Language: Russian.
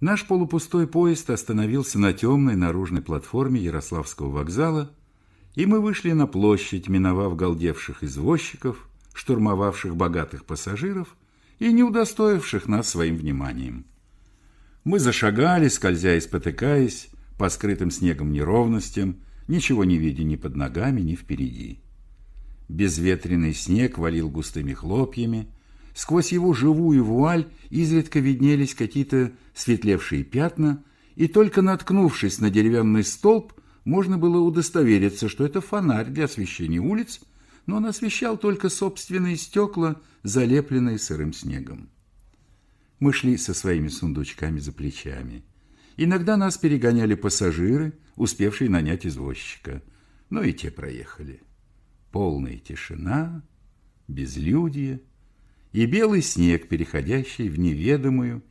Наш полупустой поезд остановился на темной наружной платформе Ярославского вокзала, и мы вышли на площадь, миновав галдевших извозчиков, штурмовавших богатых пассажиров и не удостоивших нас своим вниманием. Мы зашагали, скользя и спотыкаясь, по скрытым снегом неровностям, ничего не видя ни под ногами, ни впереди. Безветренный снег валил густыми хлопьями, Сквозь его живую вуаль изредка виднелись какие-то светлевшие пятна, и только наткнувшись на деревянный столб, можно было удостовериться, что это фонарь для освещения улиц, но он освещал только собственные стекла, залепленные сырым снегом. Мы шли со своими сундучками за плечами. Иногда нас перегоняли пассажиры, успевшие нанять извозчика. Но ну и те проехали. Полная тишина, безлюдие, и белый снег, переходящий в неведомую